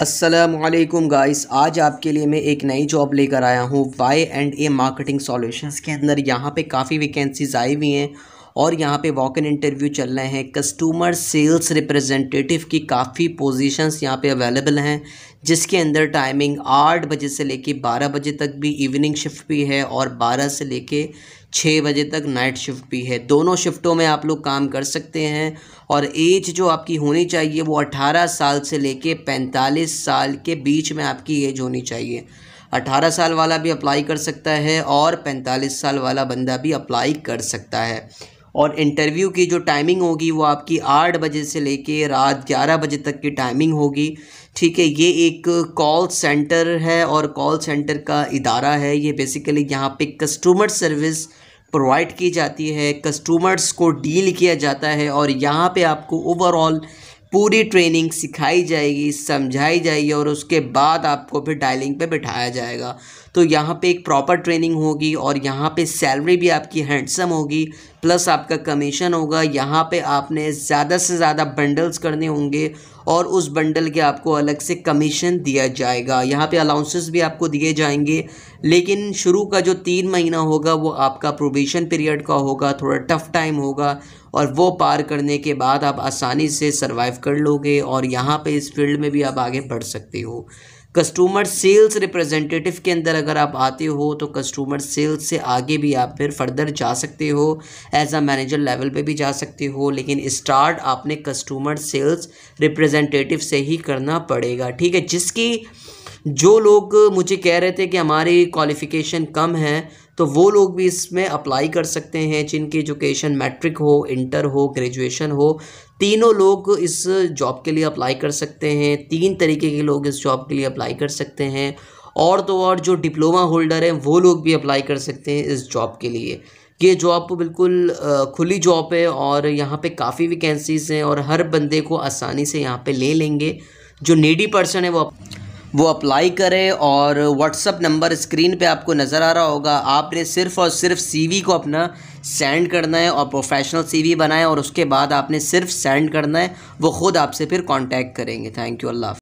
Aslam guys आज आपके लिए मैं एक नई जॉब लेकर आया हूँ Y and A marketing solutions के अंदर यहाँ पे काफ़ी वैकेंसीज आई हुई हैं और यहाँ पे वॉक इन इंटरव्यू चल रहे हैं कस्टमर सेल्स रिप्रेजेंटेटिव की काफ़ी पोजीशंस यहाँ पे अवेलेबल हैं जिसके अंदर टाइमिंग आठ बजे से लेके बारह बजे तक भी इवनिंग शिफ्ट भी है और बारह से लेके छः बजे तक नाइट शिफ्ट भी है दोनों शिफ्टों में आप लोग काम कर सकते हैं और एज जो आपकी होनी चाहिए वो अठारह साल से लेके पैंतालीस साल के बीच में आपकी एज होनी चाहिए अठारह साल वाला भी अप्लाई कर सकता है और पैंतालीस साल वाला बंदा भी अप्लाई कर सकता है और इंटरव्यू की जो टाइमिंग होगी वो आपकी आठ बजे से लेके रात ग्यारह बजे तक की टाइमिंग होगी ठीक है ये एक कॉल सेंटर है और कॉल सेंटर का इदारा है ये बेसिकली यहाँ पे कस्टमर सर्विस प्रोवाइड की जाती है कस्टमर्स को डील किया जाता है और यहाँ पे आपको ओवरऑल पूरी ट्रेनिंग सिखाई जाएगी समझाई जाएगी और उसके बाद आपको फिर डायलिंग पे बिठाया जाएगा तो यहाँ पे एक प्रॉपर ट्रेनिंग होगी और यहाँ पे सैलरी भी आपकी हैंडसम होगी प्लस आपका कमीशन होगा यहाँ पे आपने ज़्यादा से ज़्यादा बंडल्स करने होंगे और उस बंडल के आपको अलग से कमीशन दिया जाएगा यहाँ पे अलाउंसेस भी आपको दिए जाएंगे लेकिन शुरू का जो तीन महीना होगा वो आपका प्रोबेशन पीरियड का होगा थोड़ा टफ़ टाइम होगा और वो पार करने के बाद आप आसानी से सर्वाइव कर लोगे और यहाँ पे इस फील्ड में भी आप आगे बढ़ सकते हो कस्टमर सेल्स रिप्रेजेंटेटिव के अंदर अगर आप आते हो तो कस्टमर सेल्स से आगे भी आप फिर फर्दर जा सकते हो एज आ मैनेजर लेवल पे भी जा सकते हो लेकिन स्टार्ट आपने कस्टमर सेल्स रिप्रेजेंटेटिव से ही करना पड़ेगा ठीक है जिसकी जो लोग मुझे कह रहे थे कि हमारी क्वालिफ़िकेशन कम है तो वो लोग भी इसमें अप्लाई कर सकते हैं जिनकी एजुकेशन मैट्रिक हो इंटर हो ग्रेजुएशन हो तीनों लोग इस जॉब के लिए अप्लाई कर सकते हैं तीन तरीके के लोग इस जॉब के लिए अप्लाई कर सकते हैं और तो और जो डिप्लोमा होल्डर हैं वो लोग भी अप्लाई कर सकते हैं इस जॉब के लिए ये जॉब बिल्कुल खुली जॉब है और यहाँ पे काफ़ी वैकेंसीज हैं और हर बंदे को आसानी से यहाँ पे ले लेंगे जो नीडी पर्सन है वो वो अप्लाई करें और व्हाट्सअप नंबर स्क्रीन पे आपको नज़र आ रहा होगा आपने सिर्फ़ और सिर्फ सीवी को अपना सेंड करना है और प्रोफेशनल सीवी बनाएं और उसके बाद आपने सिर्फ सेंड करना है वो ख़ुद आपसे फिर कांटेक्ट करेंगे थैंक यू अल्लाह